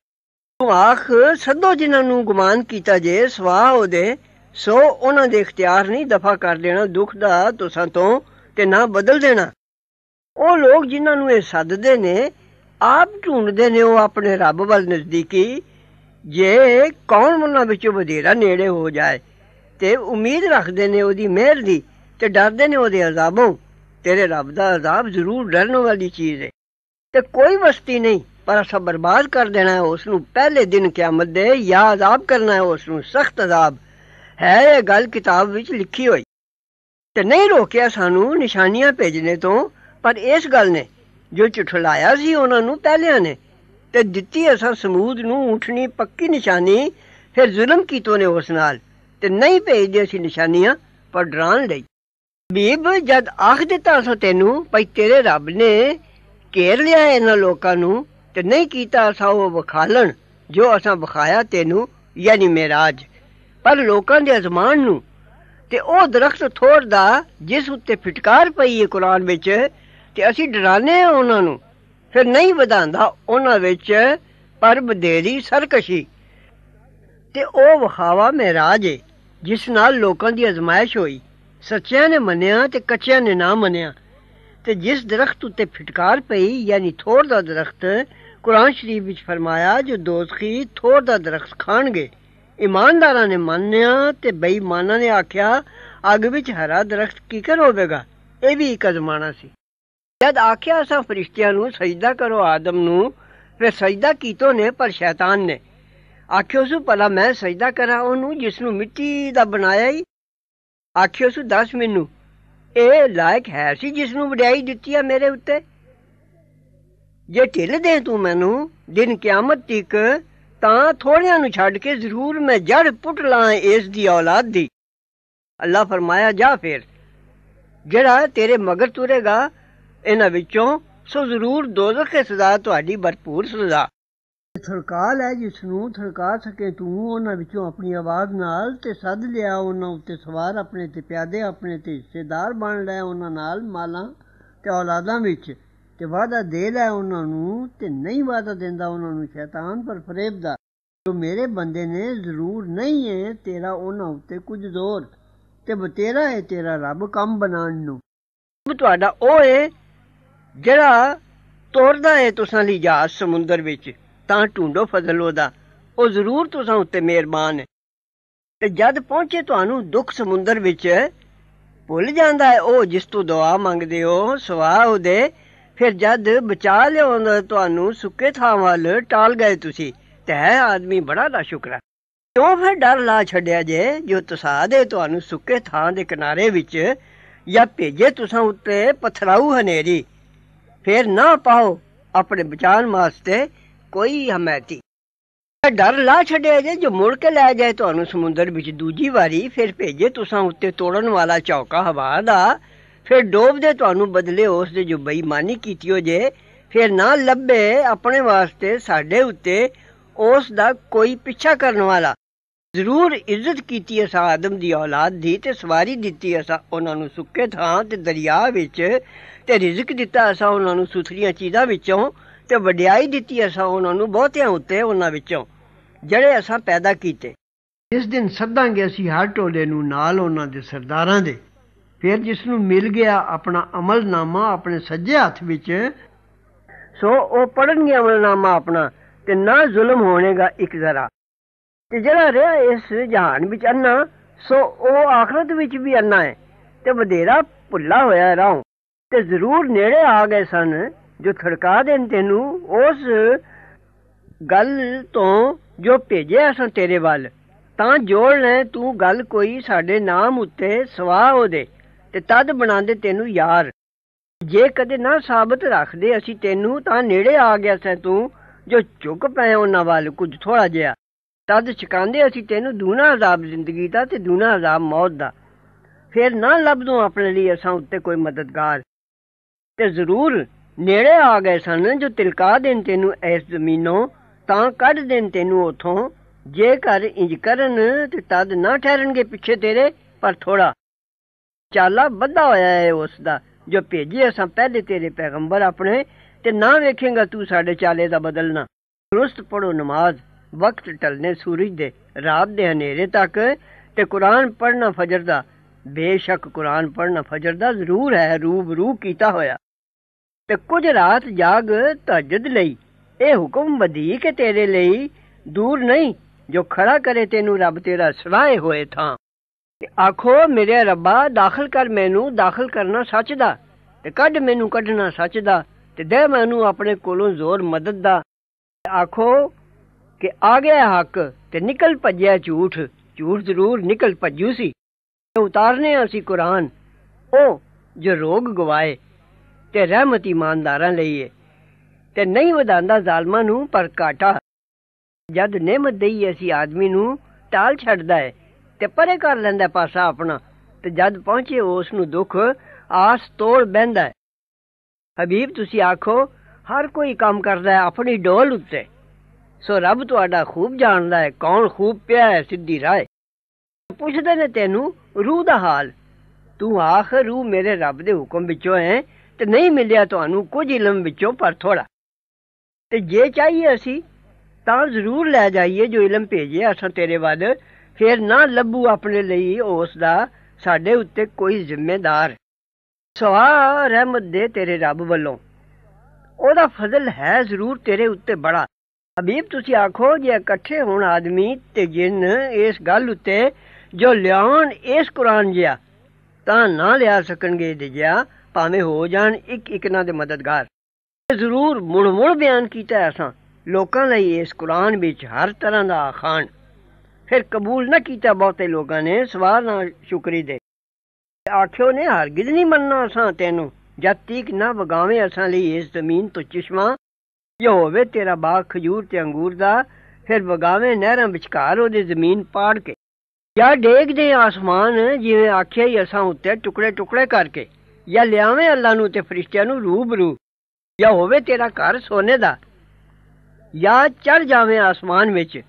ਤੂੰ ਆਖ ਸਦੋ ਜਿਨ੍ਹਾਂ ਨੂੰ ਗੁਮਾਨ ਕੀਤਾ ਜੇ ਸਵਾਹ ਉਹਦੇ ਸੋ ਉਹਨਾਂ ਦੇ ਇਖਤਿਆਰ ਨਹੀਂ ਦਫਾ ਕਰ ਦੇਣਾ ਦੁੱਖ ਦਾ ਤੁਸਾਂ ਤੋਂ ਤੇ ਨਾ ਬਦਲ ਦੇਣਾ ਉਹ ਲੋਕ ਜਿਨ੍ਹਾਂ ਨੂੰ ਇਹ ਸੱਦਦੇ ਨੇ ਆਪ ਢੂੰਡਦੇ ਨੇ ਉਹ ਆਪਣੇ ਰੱਬ ਵੱਲ ਨਜ਼ਦੀਕੀ ਜੇ ਕੌਣ ਉਹਨਾਂ ਵਿੱਚੋਂ ਵਧੇਰਾ ਨੇੜੇ ਹੋ ਜਾਏ ਤੇ ਉਮੀਦ ਰੱਖਦੇ ਨੇ ਉਹਦੀ ਮਿਹਰ ਦੀ ਤੇ ਡਰਦੇ ਨੇ ਉਹਦੇ ਅਜ਼ਾਬੋਂ ਤੇਰੇ ਰੱਬ ਦਾ ਅਜ਼ਾਬ ਜ਼ਰੂਰ ਡਰਨ ਵਾਲੀ ਚੀਜ਼ ਹੈ ਤੇ ਕੋਈ ਵਸਤੀ ਨਹੀਂ ਪਰ ਅਸਾਂ ਬਰਬਾਦ ਕਰ ਦੇਣਾ ਹੈ ਉਸ ਨੂੰ ਪਹਿਲੇ ਦਿਨ ਕਿਆਮਤ ਦੇ ਯਾ ਅਜ਼ਾਬ ਕਰਨਾ ਹੈ ਉਸ ਨੂੰ ਸਖਤ ਅਜ਼ਾਬ ਹੈ ਇਹ ਗੱਲ ਕਿਤਾਬ ਵਿੱਚ ਲਿਖੀ ਹੋਈ ਤੇ ਨਹੀਂ ਰੋਕਿਆ ਸਾਨੂੰ ਨਿਸ਼ਾਨੀਆਂ ਭੇਜਣੇ ਤੋਂ ਪਰ ਇਸ ਗੱਲ ਨੇ ਜੋ ਝੁਠਲਾਇਆ ਸੀ ਉਹਨਾਂ ਨੂੰ ਪਹਿਲਿਆਂ ਨੇ ਤੇ ਦਿੱਤੀ ਅਸਾਂ ਸਮੂਦ ਨੂੰ ਉਠਣੀ ਪੱਕੀ ਨਿਸ਼ਾਨੀ ਫਿਰ ਜ਼ੁਲਮ ਕੀਤੋ ਨੇ ਉਸ ਨਾਲ ਤੇ ਨਹੀਂ ਭੇਜਦੇ ਅਸੀਂ ਨਿਸ਼ਾਨੀਆਂ ਪਰ ਡਰਾਂ ਲਈ ਬੀਬ ਜਦ ਆਖ ਦਿੱਤਾ ਸੋ ਤੈਨੂੰ ਭਈ ਤੇਰੇ ਰੱਬ ਨੇ ਘੇਰ ਲਿਆ ਇਹਨਾਂ ਲੋਕਾਂ ਨੂੰ ਤੇ ਨਹੀਂ ਕੀਤਾ ਅਸਾਂ ਉਹ ਵਿਖਾਲਣ ਜੋ ਅਸਾਂ ਵਿਖਾਇਆ ਤੈਨੂੰ ਯਾਨੀ ਮਿਹਰਾਜ ਪਰ ਲੋਕਾਂ ਦੇ ਅਜ਼ਮਾਨ ਨੂੰ ਤੇ ਉਹ ਦਰਖਤ ਥੋੜ ਦਾ ਜਿਸ ਉੱਤੇ ਫਟਕਾਰ ਪਈ ਹੈ ਕੁਰਾਨ ਵਿੱਚ ਤੇ ਅਸੀਂ ਡਰਾਨੇ ਆ ਉਹਨਾਂ ਨੂੰ ਫਿਰ ਨਹੀਂ ਵਧਾਂਦਾ ਉਹਨਾਂ ਵਿੱਚ ਪਰ ਬਦੇਰੀ ਸਰਕਸ਼ੀ ਤੇ ਉਹ ਵਿਖਾਵਾ ਮਹਿਰਾਜ ਹੈ ਜਿਸ ਨਾਲ ਲੋਕਾਂ ਦੀ ਅਜ਼ਮਾਇਸ਼ ਹੋਈ ਸੱਚਿਆਂ ਨੇ ਮੰਨਿਆ ਤੇ ਕੱਚਿਆਂ ਨੇ ਨਾ ਮੰਨਿਆ ਤੇ ਜਿਸ ਦਰਖਤ ਉੱਤੇ ਫਟਕਾਰ ਪਈ ਯਾਨੀ ਥੋੜ ਦਾ ਦਰਖਤ ਕੁਰਾਨ ਸ਼ਰੀਫ ਵਿੱਚ ਫਰਮਾਇਆ ਜੋ ਦੋਸਖੀ ਥੋੜ ਦਾ ਦਰਖਤ ਖਾਣਗੇ ਇਮਾਨਦਾਰਾਂ ਨੇ ਮੰਨਿਆ ਤੇ ਬੇਈਮਾਨਾਂ ਨੇ ਆਖਿਆ ਅੱਗ ਵਿੱਚ ਹਰਾ ਦਰਖਤ ਕੀ ਕਰ ਹੋਵੇਗਾ ਇਹ ਵੀ ਇੱਕ ਅਜ਼ਮਾਨਾ ਸੀ ਜਦ ਆਖਿਆ ਅਸਾਂ ਫਰਿਸ਼ਤਿਆਂ ਨੂੰ ਸਜਦਾ ਕਰੋ ਆਦਮ ਨੂੰ ਫਿਰ ਸਜਦਾ ਕੀਤੋ ਨੇ ਪਰ ਸ਼ੈਤਾਨ ਨੇ ਆਖਿਓ ਸੁ ਭਲਾ ਮੈਂ ਸਜਦਾ ਕਰਾਂ ਉਹਨੂੰ ਜਿਸ ਨੂੰ ਮਿੱਟੀ ਦਾ ਬਣਾਇਆ ਹੀ ਆਖਿਓ ਸੁ ਦੱਸ ਮੈਨੂੰ ਇਹ ਲਾਇਕ ਹੈ ਸੀ ਜਿਸ ਨੂੰ ਵਡਿਆਈ ਦਿੱਤੀ ਆ ਮੇਰੇ ਉੱਤੇ ਜੇ ਢਿੱਲ ਦੇ ਤੂੰ ਮੈਨੂੰ ਦਿਨ ਕਿਆਮਤ ਤੱਕ ਤਾਂ ਥੋੜਿਆਂ ਨੂੰ ਛੱਡ ਕੇ ਜ਼ਰੂਰ ਮੈਂ ਜੜ ਪੁੱਟ ਲਾਂ ਇਸ ਦੀ ਔਲਾਦ ਦੀ ਅੱਲਾ ਫਰਮਾਇਆ ਜਾ ਫਿਰ ਜਿਹੜਾ ਤੇਰੇ ਮਗਰ ਤੁਰੇਗਾ ਇਹਨਾਂ ਵਿੱਚੋਂ ਸੋ ਜ਼ਰੂਰ ਦੋਜ਼ਖ ਦੀ ਸਜ਼ਾ ਤੁਹਾਡੀ ਭਰਪੂਰ ਸਜ਼ਾ ਥਰਕਾ ਹੈ ਜਿਸ ਨੂੰ ਥਰਕਾ ਸਕੇ ਤੂੰ ਉਹਨਾਂ ਵਿੱਚੋਂ ਆਪਣੀ ਆਵਾਜ਼ ਨਾਲ ਤੇ ਸੱਦ ਲਿਆ ਉਹਨਾਂ ਉੱਤੇ ਸਵਾਰ ਆਪਣੇ ਤੇ ਪਿਆਦੇ ਆਪਣੇ ਤੇ ਹਿੱਸੇਦਾਰ ਬਣ ਲੈ ਉਹਨਾਂ ਨਾਲ ਮਾਲਾਂ ਤੇ ਔਲਾਦਾਂ ਵਿੱਚ ਤੇ ਵਾਦਾ ਦੇ ਲੈ ਉਹਨਾਂ ਨੂੰ ਤੇ ਨਹੀਂ ਵਾਦਾ ਦਿੰਦਾ ਉਹਨਾਂ ਨੂੰ ਸ਼ੈਤਾਨ ਪਰ ਫਰੇਬ ਦਾ ਜੋ ਮੇਰੇ ਬੰਦੇ ਨੇ ਜ਼ਰੂਰ ਨਹੀਂ ਹੈ ਤੇਰਾ ਉਹਨਾਂ ਉੱਤੇ ਕੁਝ ਜ਼ੋਰ ਤੇ ਬਤੇਰਾ ਹੈ ਤੇਰਾ ਰੱਬ ਕੰਮ ਬਣਾਉਣ ਨੂੰ ਤੁਹਾਡਾ ਉਹ ਹੈ ਜਿਹੜਾ ਤੋੜਦਾ ਹੈ ਤੁਸਾਂ ਲਈ ਜਾ ਸਮੁੰਦਰ ਵਿੱਚ ਤਾਂ ਢੂੰਡੋ ਫਜ਼ਲ ਉਹਦਾ ਉਹ ਜ਼ਰੂਰ ਤੁਸਾਂ ਉੱਤੇ ਮਿਹਰਬਾਨ ਹੈ ਤੇ ਜਦ ਪਹੁੰਚੇ ਤੁਹਾਨੂੰ ਦੁੱਖ ਸਮੁੰਦਰ ਵਿੱਚ ਭੁੱਲ ਜਾਂਦਾ ਹੈ ਉਹ ਜਿਸ ਤੋਂ ਦੁਆ ਮੰਗਦੇ ਹੋ ਸਵਾਹ ਉਹਦੇ ਫਿਰ ਜਦ ਬਚਾ ਲਿਆਉਂਦਾ ਤੁਹਾਨੂੰ ਸੁੱਕੇ ਥਾਂ ਵੱਲ ਟਾਲ ਗਏ ਤੁਸੀਂ ਤੈ ਆਦਮੀ ਬੜਾ ਦਾ ਸ਼ੁਕਰ ਹੈ ਕਿਉਂ ਫਿਰ ਡਰ ਲਾ ਛੱਡਿਆ ਜੇ ਜੋ ਤਸਾ ਦੇ ਤੁਹਾਨੂੰ ਸੁੱਕੇ ਥਾਂ ਦੇ ਕਿਨਾਰੇ ਵਿੱਚ ਜਾਂ ਭੇਜੇ ਤੁਸਾਂ ਉੱਤੇ ਪਥਰਾਉ ਹਨੇਰੀ ਫਿਰ ਨਾ ਪਾਓ ਆਪਣੇ ਬਚਾਨ ਵਾਸਤੇ ਕੋਈ ਹਮਾਇਤੀ ਡਰ ਲਾ ਛੱਡਿਆ ਜੇ ਜੋ ਮੁੜ ਕੇ ਲੈ ਜਾਏ ਤੁਹਾਨੂੰ ਸਮੁੰਦਰ ਵਿੱਚ ਦੂਜੀ ਵਾਰੀ ਫਿਰ ਭੇਜੇ ਤੁਸਾਂ ਉੱਤੇ ਤੋੜਨ ਵਾਲਾ ਚੌਕਾ ਹਵਾ ਦਾ ਫਿਰ ਡੋਬਦੇ ਤੁਹਾਨੂੰ ਬਦਲੇ ਉਸ ਦੇ ਜੋ ਬੇਈਮਾਨੀ ਕੀਤੀ ਹੋ ਜੇ ਫਿਰ ਨਾ ਲੱਭੇ ਆਪਣੇ ਵਾਸਤੇ ਸਾਡੇ ਉੱਤੇ ਉਸ ਦਾ ਕੋਈ ਪਿੱਛਾ ਕਰਨ ਵਾਲਾ ਜ਼ਰੂਰ ਇੱਜ਼ਤ ਕੀਤੀ ਅਸਾ ਆਦਮ ਦੀ ਔਲਾਦ ਦੀ ਤੇ ਸਵਾਰੀ ਦਿੱਤੀ ਅਸਾ ਉਹਨਾਂ ਨੂੰ ਸੁੱਕੇ ਥਾਂ ਤੇ ਦਰਿਆ ਵਿੱਚ ਤੇ ਰਿਜ਼ਕ ਦਿੱਤਾ ਅਸਾ ਉਹਨਾਂ ਨੂੰ ਸੁਥਰੀਆਂ ਚੀਜ਼ਾਂ ਵਿੱਚੋਂ ਤੇ ਵਡਿਆਈ ਦਿੱਤੀ ਅਸਾ ਉਹਨਾਂ ਨੂੰ ਬਹੁਤਿਆਂ ਉੱਤੇ ਉਹਨਾਂ ਵਿੱਚੋਂ ਜਿਹੜੇ ਅਸਾਂ ਪੈਦਾ ਕੀਤੇ ਇਸ ਦਿਨ ਸੱਦਾਂਗੇ ਅਸੀਂ ਹਰ ਟੋਲੇ ਨੂੰ ਨਾਲ ਉਹਨਾਂ ਦੇ ਸਰਦਾਰਾਂ ਦੇ ਫਿਰ ਜਿਸ ਨੂੰ ਮਿਲ ਗਿਆ ਆਪਣਾ ਅਮਲਨਾਮਾ ਆਪਣੇ ਸੱਜੇ ਹੱਥ ਵਿੱਚ ਸੋ ਉਹ ਪੜਨਗੇ ਅਮਲਨਾਮਾ ਆਪਣਾ ਤੇ ਨਾ ਜ਼ੁਲਮ ਹੋਣੇਗਾ ਇੱਕ ਜ਼ਰਾ ਤੇ ਜਿਹੜਾ ਰਿਹਾ ਇਸ ਜਹਾਨ ਵਿੱਚ ਅੰਨਾ ਸੋ ਉਹ ਆਖਰਤ ਵਿੱਚ ਵੀ ਅੰਨਾ ਹੈ ਤੇ ਵਧੇਰਾ ਭੁੱਲਾ ਹੋਇਆ ਰਾਹ ਤੇ ਜ਼ਰੂਰ ਨੇੜੇ ਆ ਗਏ ਸਨ ਜੋ ਥੜਕਾ ਦੇਣ ਤੈਨੂੰ ਉਸ ਗੱਲ ਤੋਂ ਜੋ ਭੇਜਿਆ ਸਾਂ ਤੇਰੇ ਵੱਲ ਤਾਂ ਜੋੜ ਲੈ ਤੂੰ ਗੱਲ ਕੋਈ ਸਾਡੇ ਨਾਮ ਉੱਤੇ ਸਵਾਹ ਉਹਦੇ ਤੇ ਤਦ ਬਣਾਉਂਦੇ ਤੈਨੂੰ ਯਾਰ ਜੇ ਕਦੇ ਨਾ ਸਾਬਤ ਰੱਖਦੇ ਅਸੀਂ ਤੈਨੂੰ ਤਾਂ ਨੇੜੇ ਆ ਗਿਆ ਸੈਂ ਤੂੰ ਜੋ ਝੁਕ ਪਏ ਉਹਨਾਂ ਵੱਲ ਕੁਝ ਥੋੜਾ ਜਿਹਾ ਤਦ ਛਕਾਂਦੇ ਅਸੀਂ ਤੈਨੂੰ ਦੂਨਾ ਅਜ਼ਾਬ ਜ਼ਿੰਦਗੀ ਦਾ ਤੇ ਦੂਨਾ ਅਜ਼ਾਬ ਮੌਤ ਦਾ ਫਿਰ ਨਾ ਲੱਭਦੋਂ ਆਪਣੇ ਲਈ ਅਸਾਂ ਉੱਤੇ ਕੋਈ ਮਦਦਗਾਰ ਤੇ ਜ਼ਰੂਰ ਨੇੜੇ ਆ ਗਏ ਸਨ ਜੋ ਤਿਲਕਾ ਦੇਣ ਤੈਨੂੰ ਇਸ ਜ਼ਮੀਨੋਂ ਤਾਂ ਕੱਢ ਦੇਣ ਤੈਨੂੰ ਉਥੋਂ ਜੇਕਰ ਇੰਜ ਕਰਨ ਤੇ ਤਦ ਨਾ ਠਹਿਰਨਗੇ ਪਿੱਛੇ ਤੇਰੇ ਪਰ ਥੋੜਾ ਚਾਲਾ ਵੱਧਾ ਹੋਇਆ ਹੈ ਉਸ ਦਾ ਜੋ ਭੇਜੀ ਅਸਾਂ ਪਹਿਲੇ ਤੇਰੇ ਪੈਗੰਬਰ ਆਪਣੇ ਤੇ ਨਾ ਵੇਖੇਗਾ ਤੂੰ ਸਾਡੇ ਚਾਲੇ ਦਾ ਬਦਲਣਾ ਰੁਸਤ ਪੜੋ ਨਮਾਜ਼ ਵਕਤ ਟਲਨੇ ਸੂਰਜ ਦੇ ਰਾਤ ਦੇ ਹਨੇਰੇ ਤੱਕ ਤੇ ਕੁਰਾਨ ਪੜਨਾ ਫਜਰ ਦਾ ਬੇਸ਼ੱਕ ਕੁਰਾਨ ਪੜਨਾ ਫਜਰ ਦਾ ਜ਼ਰੂਰ ਹੈ ਰੂਬ ਰੂ ਕੀਤਾ ਹੋਇਆ ਤੇ ਕੁਝ ਰਾਤ ਜਾਗ ਤਹਜਦ ਲਈ ਇਹ ਹੁਕਮ ਬਦੀ ਕਿ ਤੇਰੇ ਲਈ ਦੂਰ ਨਹੀਂ ਜੋ ਖੜਾ ਕਰੇ ਤੈਨੂੰ ਰੱਬ ਤੇਰਾ ਸਵਾਏ ਹੋਏ ਥਾਂ ਤੇ ਆਖੋ ਮੇਰੇ ਰੱਬਾ ਦਾਖਲ ਕਰ ਮੈਨੂੰ ਦਾਖਲ ਕਰਨਾ ਸੱਚ ਦਾ ਤੇ ਕੱਢ ਮੈਨੂੰ ਕੱਢਣਾ ਸੱਚ ਦਾ ਤੇ ਦੇ ਮੈਨੂੰ ਆਪਣੇ ਕੋਲੋਂ ਜ਼ੋਰ ਮਦਦ ਦਾ ਆਖੋ ਕਿ ਆ ਗਿਆ ਹੱਕ ਤੇ ਨਿਕਲ ਭੱਜਿਆ ਝੂਠ ਝੂਠ ਜ਼ਰੂਰ ਨਿਕਲ ਭੱਜੂ ਸੀ ਉਤਾਰਨੇ ਅਸੀਂ ਕੁਰਾਨ ਉਹ ਜੋ ਰੋਗ ਗਵਾਏ ਤੇ ਰਹਿਮਤ ਇਮਾਨਦਾਰਾਂ ਲਈ ਏ ਤੇ ਨਹੀਂ ਵਧਾਂਦਾ ਜ਼ਾਲਮਾਂ ਨੂੰ ਪਰ ਕਾਟਾ ਜਦ ਨਿਮਤ ਦੇਈ ਅਸੀਂ ਆਦਮੀ ਨੂੰ ਟਾਲ ਛੱਡਦਾ ਏ ਤੇ ਪਰੇ ਕਰ ਲੈਂਦਾ ਪਾਸਾ ਆਪਣਾ ਤੇ ਜਦ ਪਹੁੰਚੇ ਉਸ ਨੂੰ ਦੁੱਖ ਆਸ ਤੋੜ ਬੈੰਦਾ ਹਬੀਬ ਤੁਸੀਂ ਆਖੋ ਹਰ ਕੋਈ ਕੰਮ ਕਰਦਾ ਹੈ ਆਪਣੀ ਡੋਲ ਉੱਤੇ ਸੋ ਰੱਬ ਤੁਹਾਡਾ ਖੂਬ ਜਾਣਦਾ ਹੈ ਕੌਣ ਖੂਬ ਪਿਆ ਹੈ ਸਿੱਧੀ ਰਾਹ ਪੁੱਛਦੇ ਨੇ ਤੈਨੂੰ ਰੂਹ ਦਾ ਹਾਲ ਤੂੰ ਆਖ ਰੂਹ ਮੇਰੇ ਰੱਬ ਦੇ ਹੁਕਮ ਵਿੱਚੋਂ ਹੈ ਤੇ ਨਹੀਂ ਮਿਲਿਆ ਤੁਹਾਨੂੰ ਕੁਝ ਇਲਮ ਵਿੱਚੋਂ ਪਰ ਥੋੜਾ ਤੇ ਜੇ ਚਾਹੀਏ ਅਸੀਂ ਤਾਂ ਜ਼ਰੂਰ ਲੈ ਜਾਈਏ ਜੋ ਇਲਮ ਭੇਜਿਆ ਅਸਾਂ ਤੇਰੇ ਵੱਲ ਫਿਰ ਨਾ ਲੱਭੂ ਆਪਣੇ ਲਈ ਉਸ ਦਾ ਸਾਡੇ ਉੱਤੇ ਕੋਈ ਜ਼ਿੰਮੇਦਾਰ ਸਵਾ ਰਹਿਮਤ ਦੇ ਤੇਰੇ ਰੱਬ ਵੱਲੋਂ ਉਹਦਾ ਫਜ਼ਲ ਹੈ ਜ਼ਰੂਰ ਤੇਰੇ ਉੱਤੇ ਬੜਾ ਹਬੀਬ ਤੁਸੀਂ ਆਖੋ ਜੇ ਇਕੱਠੇ ਹੋਣ ਆਦਮੀ ਤੇ ਜਿੰਨ ਇਸ ਗੱਲ ਉੱਤੇ ਜੋ ਲਿਆਉਣ ਇਸ ਕੁਰਾਨ ਜਿਆ ਤਾਂ ਨਾ ਲਿਆ ਸਕਣਗੇ ਦਿਜਿਆ ਭਾਵੇਂ ਹੋ ਜਾਣ ਇੱਕ ਇੱਕ ਨਾਲ ਦੇ ਮਦਦਗਾਰ ਜ਼ਰੂਰ ਮੁੜ ਮੁੜ ਬਿਆਨ ਕੀਤਾ ਐਸਾ ਅਸਾਂ ਲੋਕਾਂ ਲਈ ਇਸ ਕੁਰਾਨ ਵਿੱਚ ਹਰ ਤਰ੍ਹਾਂ ਦਾ ਖਾਨ ਫਿਰ ਕਬੂਲ ਨਾ ਕੀਤਾ ਬਹੁਤੇ ਲੋਕਾਂ ਨੇ ਸਵਾਰ ਨਾ ਸ਼ੁਕਰੀ ਦੇ ਆਖਿਓ ਨੇ ਗਿਦ ਨਹੀਂ ਮੰਨਣਾ ਅਸਾਂ ਤੈਨੂੰ ਜਦ ਤੀਕ ਨਾ ਵਗਾਵੇਂ ਅਸਾਂ ਲਈ ਇਸ ਜ਼ਮੀਨ ਤੋਂ ਚਸ਼ਮਾ ਇਹ ਹੋਵੇ ਤੇਰਾ ਬਾਗ ਖਜੂਰ ਤੇ ਅੰਗੂਰ ਦਾ ਫਿਰ ਵਗਾਵੇਂ ਨਹਿਰਾਂ ਵਿਚਕਾਰ ਉਹਦੀ ਜ਼ਮੀਨ ਪਾੜ ਕੇ ਜਾਂ ਦੇ ਆਸਮਾਨ ਜਿਵੇਂ ਆਖਿਆ ਹੀ ਅਸਾਂ ਉੱਤੇ ਟੁਕੜੇ ਟੁਕੜੇ ਕਰਕੇ ਜਾਂ ਲਿਆਵੇਂ ਅੱਲਾ ਨੂੰ ਤੇ ਫਰਿਸ਼ਤਿਆਂ ਨੂੰ ਰੂਬਰੂ ਜਾਂ ਹੋਵੇ ਤੇਰਾ ਘਰ ਸੋਨੇ ਦਾ ਜਾਂ ਚੜ ਜਾਵੇਂ ਆਸਮਾਨ ਵਿੱਚ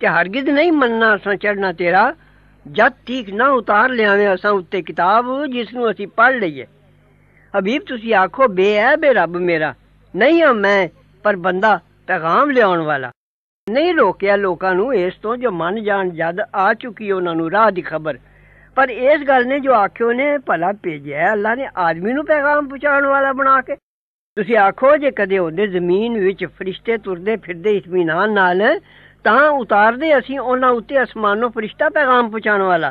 ਕਿ ਹਰਗਿਜ਼ ਨਹੀਂ ਮੰਨਣਾ ਅਸਾਂ ਚੜਨਾ ਤੇਰਾ ਜਦ ਠੀਕ ਨਾ ਉਤਾਰ ਲਿਆਵੇਂ ਅਸਾਂ ਉੱਤੇ ਕਿਤਾਬ ਜਿਸ ਨੂੰ ਅਸੀਂ ਪੜ ਲਈਏ ਹਬੀਬ ਤੁਸੀਂ ਆਖੋ ਬੇਅਬ ਰੱਬ ਮੇਰਾ ਨਹੀਂ ਹਾਂ ਮੈਂ ਪਰ ਬੰਦਾ ਪੈਗਾਮ ਲਿਆਉਣ ਵਾਲਾ ਨਹੀਂ ਰੋਕਿਆ ਲੋਕਾਂ ਨੂੰ ਇਸ ਤੋਂ ਜੋ ਮੰਨ ਜਾਣ ਜਦ ਆ ਚੁੱਕੀ ਉਹਨਾਂ ਨੂੰ ਰਾਹ ਦੀ ਖਬਰ ਪਰ ਇਸ ਗੱਲ ਨੇ ਜੋ ਆਖਿਓ ਨੇ ਭਲਾ ਭੇਜਿਆ ਅੱਲਾ ਨੇ ਆਦਮੀ ਨੂੰ ਪੈਗਾਮ ਪਹੁੰਚਾਉਣ ਵਾਲਾ ਬਣਾ ਕੇ ਤੁਸੀਂ ਆਖੋ ਜੇ ਕਦੇ ਹੁੰਦੇ ਜ਼ਮੀਨ ਵਿੱਚ ਫਰਿਸ਼ਤੇ ਤੁਰਦੇ ਫਿਰਦੇ ਇਤਮੀਨਾਨ ਨਾਲ ਤਾਂ ਉਤਾਰਦੇ ਅਸੀਂ ਉਹਨਾਂ ਉੱਤੇ ਅਸਮਾਨੋਂ ਫਰਿਸ਼ਤਾ ਪੈਗਾਮ ਪਹੁੰਚਾਉਣ ਵਾਲਾ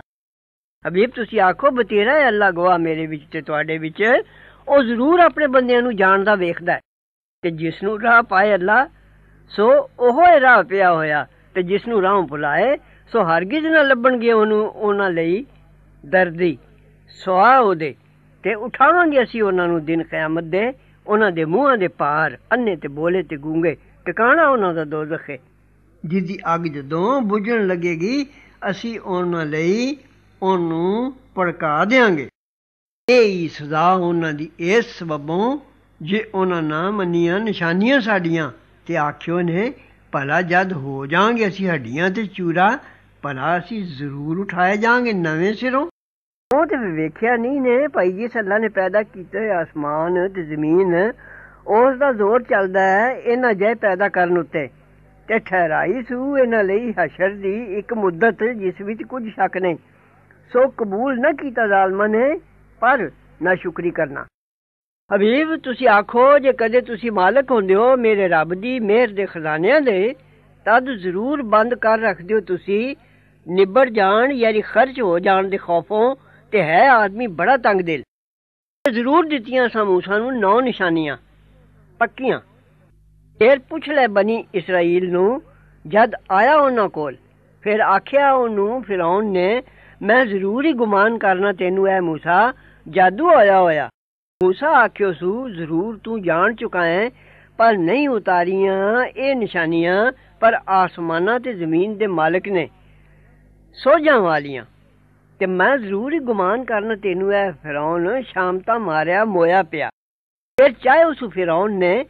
ਹਬੀਬ ਤੁਸੀਂ ਆਖੋ ਬਤੇਰਾ ਹੈ ਅੱਲਾ ਗਵਾ ਮੇਰੇ ਵਿੱਚ ਤੇ ਤੁਹਾਡੇ ਵਿੱਚ ਉਹ ਜ਼ਰੂਰ ਆਪਣੇ ਬੰਦਿਆਂ ਨੂੰ ਜਾਣਦਾ ਵੇਖਦਾ ਹੈ ਕਿ ਜਿਸ ਨੂੰ ਰਾਹ ਪਾਏ ਅੱਲਾ ਸੋ ਉਹ ਹੀ ਰਾਹ ਪਿਆ ਹੋਇਆ ਤੇ ਜਿਸ ਨੂੰ ਰਾਹ ਭੁਲਾਏ ਸੋ ਹਰਗਿਜ਼ ਨਾ ਲੱਭਣਗੇ ਉਹਨੂੰ ਉਹਨਾਂ ਲਈ ਦਰਦੀ ਸਵਾ ਉਹਦੇ ਤੇ ਉਠਾਵਾਂਗੇ ਅਸੀਂ ਉਹਨਾਂ ਨੂੰ ਦਿਨ ਕਿਆਮਤ ਦੇ ਉਹਨਾਂ ਦੇ ਮੂੰਹਾਂ ਦੇ ਪਾਰ ਅੰਨੇ ਤੇ ਬੋਲੇ ਤੇ ਗੂੰਗੇ ਟਿਕਾਣਾ ਉਹਨਾਂ ਦਾ ਦੋਜ਼ਖ ਹੈ ਜਿਹਦੀ ਅੱਗ ਜਦੋਂ ਬੁਝਣ ਲੱਗੇਗੀ ਅਸੀਂ ਉਹਨਾਂ ਲਈ ਉਹਨੂੰ ਪੜਕਾ ਦੇਾਂਗੇ ਇਹ ਹੀ ਸਜ਼ਾ ਉਹਨਾਂ ਦੀ ਇਸ ਸਬਬੋਂ ਜੇ ਉਹਨਾਂ ਨਾ ਮੰਨੀਆਂ ਨਿਸ਼ਾਨੀਆਂ ਸਾਡੀਆਂ ਤੇ ਆਖਿਓ ਨੇ ਭਲਾ ਜਦ ਹੋ ਜਾਾਂਗੇ ਅਸੀਂ ਹੱਡੀਆਂ ਤੇ ਚੂਰਾ ਭਲਾ ਅਸੀਂ ਜ਼ਰੂਰ ਉਠਾਏ ਜਾਾਂਗੇ ਨਵੇਂ ਸਿਰੋਂ ਉਹ ਤੇ ਵੇਖਿਆ ਨਹੀਂ ਨੇ ਭਾਈ ਜੀ ਸੱਲਾ ਨੇ ਪੈਦਾ ਕੀਤੇ ਆਸਮਾਨ ਤੇ ਜ਼ਮੀਨ ਉਸ ਦਾ ਜ਼ੋਰ ਚੱਲਦਾ ਹੈ ਇਹਨਾਂ ਜੈ ਪੈਦਾ ਕਰਨ ਉੱਤੇ ਤੇ ਠਹਿਰਾਈ ਸੂ ਇਹਨਾਂ ਲਈ ਹਸ਼ਰ ਦੀ ਇੱਕ ਮੁੱਦਤ ਜਿਸ ਵਿੱਚ ਕੁਝ ਸ਼ੱਕ ਨਹੀਂ ਸੋ ਕਬੂਲ ਨਾ ਕੀਤਾ ਜ਼ਾਲਮਾਂ ਨੇ ਪਰ ਨਾ ਸ਼ੁਕਰੀ ਕਰਨਾ ਹਬੀਬ ਤੁਸੀਂ ਆਖੋ ਜੇ ਕਦੇ ਤੁਸੀਂ ਮਾਲਕ ਹੁੰਦੇ ਹੋ ਮੇਰੇ ਰੱਬ ਦੀ ਮਿਹਰ ਦੇ ਖਜ਼ਾਨਿਆਂ ਦੇ ਤਦ ਜ਼ਰੂਰ ਬੰਦ ਕਰ ਰੱਖਦੇ ਹੋ ਤੁਸੀਂ ਨਿਬੜ ਜਾਣ ਯਾਨੀ ਖਰਚ ਹੋ ਜਾਣ ਦੇ ਖੌਫੋਂ ਤੇ ਹੈ ਆਦਮੀ ਬੜਾ ਤੰਗ ਦਿਲ ਜ਼ਰੂਰ ਦਿੱਤੀਆਂ ਸਮੂਸਾ ਨੂੰ ਨੌ ਨਿਸ਼ਾਨੀਆਂ ਪੱਕੀਆਂ ਫਿਰ ਪੁੱਛ ਲੈ ਬਣੀ ਇਸਰਾਈਲ ਨੂੰ ਜਦ ਆਇਆ ਉਹਨਾਂ ਕੋਲ ਫਿਰ ਆਖਿਆ ਉਹਨੂੰ ਫਿਰੌਨ ਨੇ ਮੈਂ ਜ਼ਰੂਰੀ ਗੁਮਾਨ ਕਰਨਾ ਤੈਨੂੰ ਐ موسی ਜਾਦੂ ਹੋਇਆ ਹੋਇਆ موسی ਆਖਿਓ ਸੂ ਜ਼ਰੂਰ ਤੂੰ ਜਾਣ ਚੁਕਾ ਹੈ ਪਰ ਨਹੀਂ ਉਤਾਰੀਆਂ ਇਹ ਨਿਸ਼ਾਨੀਆਂ ਪਰ ਆਸਮਾਨਾਂ ਤੇ ਜ਼ਮੀਨ ਦੇ ਮਾਲਕ ਨੇ ਸੋਝਾਂ ਵਾਲੀਆਂ ਤੇ ਮੈਂ ਜ਼ਰੂਰ ਹੀ ਗੁਮਾਨ ਕਰਨਾ ਤੈਨੂੰ ਐ ਫਿਰੌਨ ਸ਼ਾਮ ਤਾਂ ਮਾਰਿਆ ਮੋਇਆ ਪਿਆ ਫਿਰ ਚਾਹੇ ਉਸ ਫਿਰੌਨ ਨੇ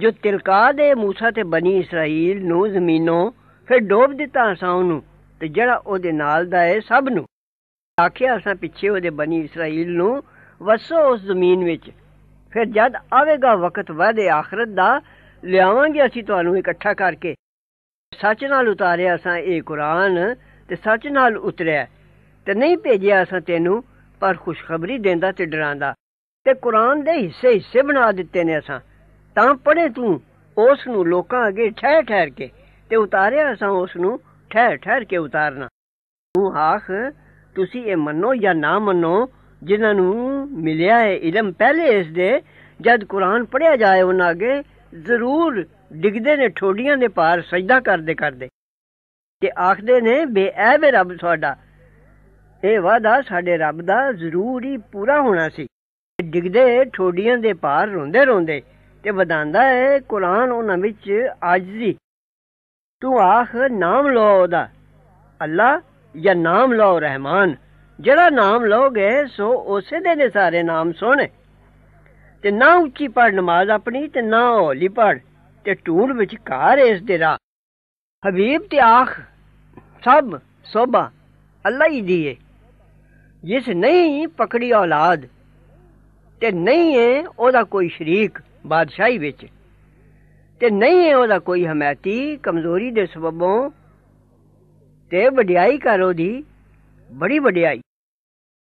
ਜੋ ਤਿਲਕਾ ਦੇ موسی ਤੇ ਬਣੀ ਇਸرائیਲ ਨੂੰ ਜ਼ਮੀਨੋਂ ਫਿਰ ਡੋਬ ਦਿੱਤਾ ਸਾਂ ਉਹਨੂੰ ਤੇ ਜਿਹੜਾ ਉਹਦੇ ਨਾਲ ਦਾ ਹੈ ਸਭ ਨੂੰ ਆਖਿਆ ਅਸਾਂ ਪਿੱਛੇ ਉਹਦੇ ਬਣੀ ਇਸرائیਲ ਨੂੰ ਵਸੋ ਉਸ ਜ਼ਮੀਨ ਵਿੱਚ ਫਿਰ ਜਦ ਆਵੇਗਾ ਵਕਤ ਵਾਦੇ ਆਖਰਤ ਦਾ ਲਿਆਵਾਂਗੇ ਅਸੀਂ ਤੁਹਾਨੂੰ ਇਕੱਠਾ ਕਰਕੇ ਸੱਚ ਨਾਲ ਉਤਾਰਿਆ ਅਸਾਂ ਇਹ ਕੁਰਾਨ ਤੇ ਸੱਚ ਨਾਲ ਉਤਰਿਆ ਤੇ ਨਹੀਂ ਭੇਜਿਆ ਅਸਾਂ ਤੈਨੂੰ ਪਰ ਖੁਸ਼ਖਬਰੀ ਦਿੰਦਾ ਤੇ ਡਰਾਂਦਾ ਤੇ ਕੁਰਾਨ ਦੇ ਹਿੱਸੇ ਹਿੱਸੇ ਬਣਾ ਦਿੱਤੇ ਨੇ ਅਸਾਂ ਤਾਂ ਪੜੇ ਤੂੰ ਉਸ ਨੂੰ ਲੋਕਾਂ ਅੱਗੇ ਠਹਿ ਠਹਿਰ ਕੇ ਤੇ ਉਤਾਰਿਆ ਅਸਾਂ ਉਸ ਨੂੰ ਠਹਿ ਠਹਿਰ ਕੇ ਉਤਾਰਨਾ ਤੂੰ ਆਖ ਤੁਸੀਂ ਇਹ ਮੰਨੋ ਜਾਂ ਨਾ ਮੰਨੋ ਜਿਨ੍ਹਾਂ ਨੂੰ ਮਿਲਿਆ ਹੈ ਇਲਮ ਪਹਿਲੇ ਇਸ ਦੇ ਜਦ ਕੁਰਾਨ ਪੜਿਆ ਜਾਏ ਉਹਨਾਂ ਅੱਗੇ ਜ਼ਰੂਰ ਡਿੱਗਦੇ ਨੇ ਠੋਡੀਆਂ ਦੇ ਪਾਰ ਸਜਦਾ ਕਰਦੇ ਕਰਦੇ ਤੇ ਆਖਦੇ ਨੇ ਬੇਐਬ ਰੱਬ ਤੁਹਾਡਾ ਇਹ ਵਾਦਾ ਸਾਡੇ ਰੱਬ ਦਾ ਜ਼ਰੂਰ ਹੀ ਪੂਰਾ ਹੋਣਾ ਸੀ ਡਿੱਗਦੇ ਠੋਡੀਆਂ ਦੇ ਪਾਰ ਰੋਂਦੇ ਰੋਂਦੇ تے بداندا ہے قرآن تو آخ نام لو دا اللہ یا نام لو رحمان جڑا نام لو گے سو اسے دے نے سارے نام سونے تے نہ اچھی پڑھ نماز اپنی تے نہ نہلی پڑھ ٹول وچ کار اس دے راہ حبیب تے آخ سب سوبا اللہ ہی دیے جس نہیں پکڑی اولاد تے نہیں ہے او دا کوئی شریک ਬਾਦਸ਼ਾਹੀ ਵਿੱਚ ਤੇ ਨਹੀਂ ਹੈ ਉਹਦਾ ਕੋਈ ਹਮਾਇਤੀ ਕਮਜ਼ੋਰੀ ਦੇ ਸਬਬੋਂ ਤੇ ਵਡਿਆਈ ਕਰੋ ਦੀ ਬੜੀ ਵਡਿਆਈ